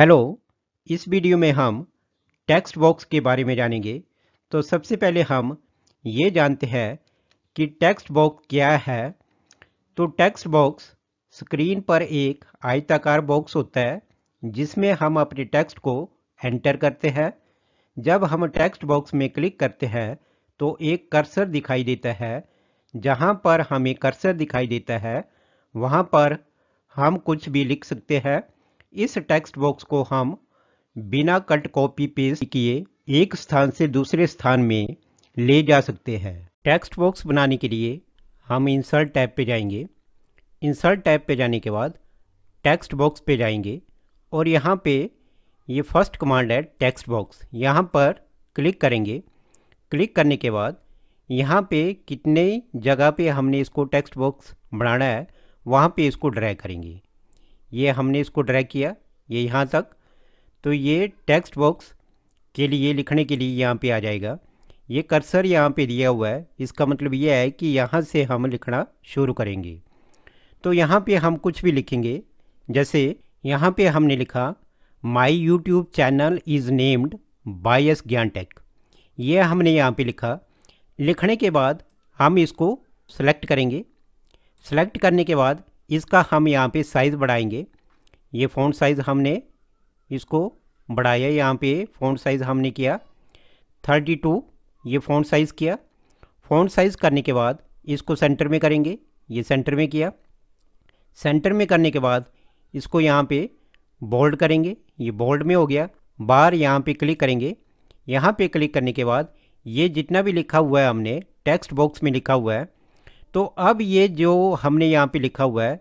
hello इस video में हम टेक्स्ट बॉक्स के बारे में जानेंगे तो सबसे पहले हम ये जानते हैं कि टेक्स्ट बॉक्स क्या है तो टेक्स्ट बॉक्स स्क्रीन पर एक आयताकार बॉक्स होता है जिसमें हम अपने टेक्स्ट को एंटर करते हैं जब हम टेक्स्ट बॉक्स में क्लिक करते हैं तो एक कर्सर दिखाई देता है जहाँ पर हमें कर्सर दिखाई देता है वहाँ पर हम कुछ भी लिख सकते हैं इस टेक्स्ट बॉक्स को हम बिना कट कॉपी पेस्ट किए एक स्थान से दूसरे स्थान में ले जा सकते हैं टेक्स्ट बॉक्स बनाने के लिए हम इंसर्ट टैब पे जाएंगे इंसर्ट टैब पे जाने के बाद टेक्स्ट बॉक्स पे जाएंगे और यहाँ पे ये फर्स्ट कमांड है टेक्स्ट बॉक्स यहाँ पर क्लिक करेंगे क्लिक करने के बाद यहाँ पे कितने जगह पे हमने इसको टेक्स्ट बॉक्स बनाना है वहाँ पे इसको ड्रैग करेंगे ये हमने इसको ड्रैग किया ये यहाँ तक तो ये टेक्स्ट बॉक्स के लिए लिखने के लिए यहाँ पे आ जाएगा ये कर्सर यहाँ पे दिया हुआ है इसका मतलब ये है कि यहाँ से हम लिखना शुरू करेंगे तो यहाँ पे हम कुछ भी लिखेंगे जैसे यहाँ पे हमने लिखा my YouTube channel is named Bias Gyan Tech ये हमने यहाँ पे लिखा लिखने के बाद हम इसको सेलेक्ट करेंगे सेलेक्ट करने के बाद इसका हम यहाँ पे साइज़ बढ़ाएंगे ये फ़ॉन्ट साइज़ हमने इसको बढ़ाया यहाँ पे फ़ॉन्ट साइज़ हमने किया थर्टी टू ये फ़ॉन्ट साइज़ किया फ़ॉन्ट साइज़ करने के बाद इसको सेंटर में करेंगे ये सेंटर में किया सेंटर में करने के बाद इसको यहाँ पे बोल्ड करेंगे ये बोल्ड में हो गया बार यहाँ पे क्लिक करेंगे यहाँ पे क्लिक करने के बाद ये जितना भी लिखा हुआ है हमने टेक्स्ट बॉक्स में लिखा हुआ है तो अब ये जो हमने यहाँ पे लिखा हुआ है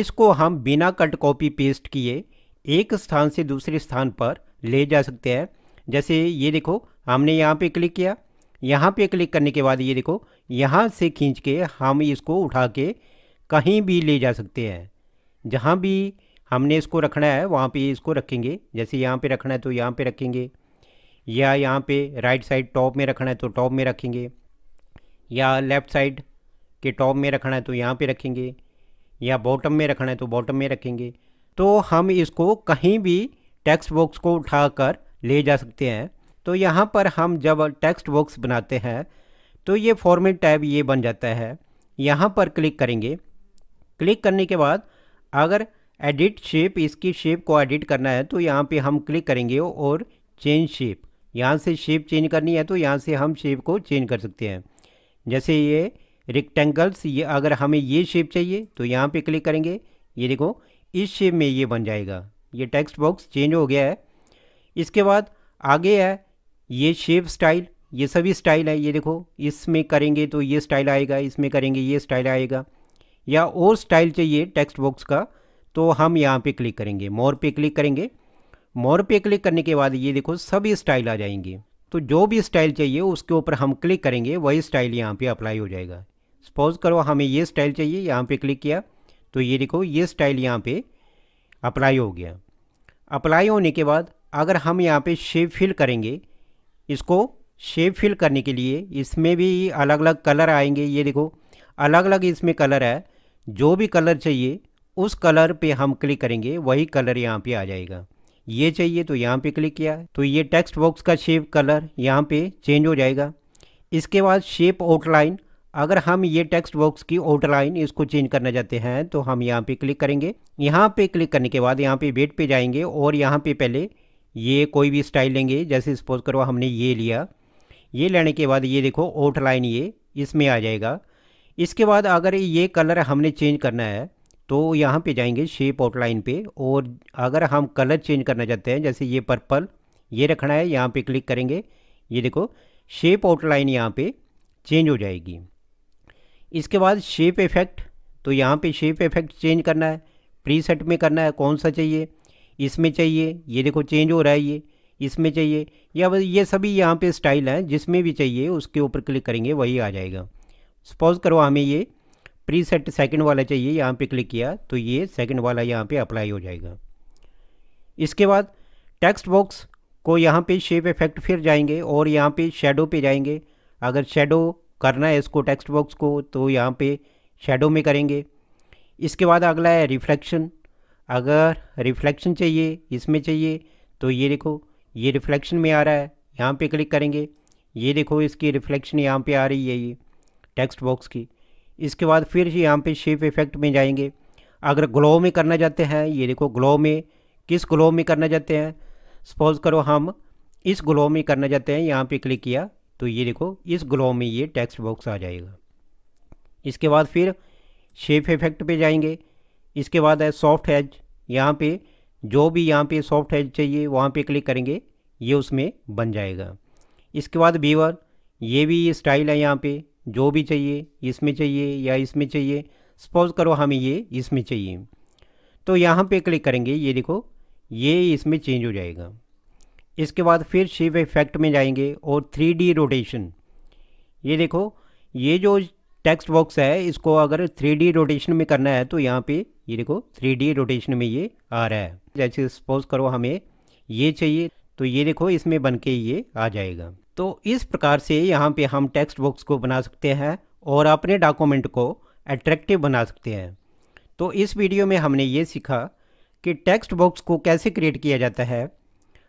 इसको हम बिना कट कॉपी पेस्ट किए एक स्थान से दूसरे स्थान पर ले जा सकते हैं जैसे ये देखो हमने यहाँ पे क्लिक किया यहाँ पे क्लिक करने के बाद ये देखो यहाँ से खींच के हम इसको उठा के कहीं भी ले जा सकते हैं जहाँ भी हमने इसको रखना है वहाँ पे इसको रखेंगे जैसे यहाँ पे रखना है तो यहाँ पे रखेंगे या यहाँ पे राइट साइड टॉप में रखना है तो टॉप में रखेंगे या लेफ़्ट साइड कि टॉप में रखना है तो यहाँ पे रखेंगे या बॉटम में रखना है तो बॉटम में रखेंगे तो हम इसको कहीं भी टेक्स्ट बॉक्स को उठाकर ले जा सकते हैं तो यहाँ पर हम जब टेक्स्ट बॉक्स बनाते हैं तो ये फॉर्मेट टैब ये बन जाता है यहाँ पर क्लिक करेंगे क्लिक करने के बाद अगर एडिट शेप इसकी शेप को एडिट करना है तो यहाँ पे हम क्लिक करेंगे और चेंज शेप यहाँ से शेप चेंज करनी है तो यहाँ से हम शेप को चेंज कर सकते हैं जैसे ये रिक्टेंगल्स ये अगर हमें ये शेप चाहिए तो यहाँ पे क्लिक करेंगे ये देखो इस शेप में ये बन जाएगा ये टेक्स्ट बॉक्स चेंज हो गया है इसके बाद आगे है ये शेप स्टाइल ये सभी स्टाइल है ये देखो इसमें करेंगे तो ये स्टाइल आएगा इसमें करेंगे ये स्टाइल आएगा या और स्टाइल चाहिए टेक्स्ट बॉक्स का तो हम यहाँ पे क्लिक करेंगे मोर पे क्लिक करेंगे मोर पे क्लिक करने के बाद ये देखो सभी स्टाइल आ जाएंगे तो जो भी स्टाइल चाहिए उसके ऊपर हम क्लिक करेंगे वही स्टाइल यहाँ पे अप्लाई हो जाएगा सपोज करो हमें ये स्टाइल चाहिए यहाँ पे क्लिक किया तो ये देखो ये स्टाइल यहाँ पे अप्लाई हो गया अप्लाई होने के बाद अगर हम यहाँ पे शेप फिल करेंगे इसको शेप फिल करने के लिए इसमें भी अलग अलग कलर आएंगे ये देखो अलग अलग इसमें कलर है जो भी कलर चाहिए उस कलर पे हम क्लिक करेंगे वही कलर यहाँ पे आ जाएगा ये चाहिए तो यहाँ पे क्लिक किया तो ये टेक्स्ट बॉक्स का शेप कलर यहाँ पे चेंज हो जाएगा इसके बाद शेप आउटलाइन अगर हम ये टेक्स्ट बॉक्स की आउटलाइन इसको चेंज करना चाहते हैं तो हम यहाँ पे क्लिक करेंगे यहाँ पे क्लिक करने के बाद यहाँ पे वेट पे जाएंगे और यहाँ पे पहले ये कोई भी स्टाइल लेंगे जैसे सपोज करो हमने ये लिया ये लेने के बाद ये देखो आउटलाइन ये इसमें आ जाएगा इसके बाद अगर ये कलर हमने चेंज करना है तो यहाँ पर जाएंगे शेप आउटलाइन पर और अगर हम कलर चेंज करना चाहते हैं जैसे ये पर्पल ये रखना है यहाँ पर क्लिक करेंगे ये देखो शेप आउटलाइन यहाँ पर चेंज हो जाएगी इसके बाद शेप इफेक्ट तो यहाँ पे शेप इफेक्ट चेंज करना है प्री सेट में करना है कौन सा चाहिए इसमें चाहिए ये देखो चेंज हो रहा है ये इसमें चाहिए या ये सभी यहाँ पे स्टाइल हैं जिसमें भी चाहिए उसके ऊपर क्लिक करेंगे वही आ जाएगा सपोज़ करो हमें ये प्री सेट सेकेंड वाला चाहिए यहाँ पे क्लिक किया तो ये सेकेंड वाला यहाँ पे अप्लाई हो जाएगा इसके बाद टेक्स्ट बॉक्स को यहाँ पे शेप इफेक्ट फिर जाएंगे और यहाँ पे शेडो पे जाएंगे अगर शेडो करना है इसको टेक्स्ट बॉक्स को तो यहाँ पे शेडो में करेंगे इसके बाद अगला है रिफ्लेक्शन अगर रिफ्लेक्शन चाहिए इसमें चाहिए तो ये देखो ये रिफ्लेक्शन में आ रहा है यहाँ पे क्लिक करेंगे ये देखो इसकी रिफ्लेक्शन यहाँ पे आ रही है ये टेक्स्ट बॉक्स की इसके बाद फिर यहाँ पे शेप इफेक्ट में जाएंगे अगर ग्लो में करना चाहते हैं ये देखो ग्लो में किस ग्लो में करना चाहते हैं सपोज़ करो हम इस ग्लो में करना चाहते हैं यहाँ पे क्लिक किया तो ये देखो इस ग्लो में ये टेक्स्ट बॉक्स आ जाएगा इसके बाद फिर शेप इफेक्ट पे जाएंगे इसके बाद है सॉफ्ट हैज यहाँ पे जो भी यहाँ पे सॉफ्ट हैज चाहिए वहाँ पे क्लिक करेंगे ये उसमें बन जाएगा इसके बाद बीवर ये भी स्टाइल है यहाँ पे जो भी चाहिए इसमें चाहिए या इसमें चाहिए सपोज करो हमें ये इसमें चाहिए तो यहाँ पे क्लिक करेंगे ये देखो ये इसमें चेंज हो जाएगा इसके बाद फिर शिव इफेक्ट में जाएंगे और थ्री डी रोटेशन ये देखो ये जो टेक्स्ट बॉक्स है इसको अगर थ्री डी रोटेशन में करना है तो यहाँ पे ये देखो थ्री डी रोटेशन में ये आ रहा है जैसे सपोज करो हमें ये चाहिए तो ये देखो इसमें बन के ये आ जाएगा तो इस प्रकार से यहाँ पे हम टेक्स्ट बॉक्स को बना सकते हैं और अपने डॉक्यूमेंट को अट्रैक्टिव बना सकते हैं तो इस वीडियो में हमने ये सीखा कि टेक्स्ट बॉक्स को कैसे क्रिएट किया जाता है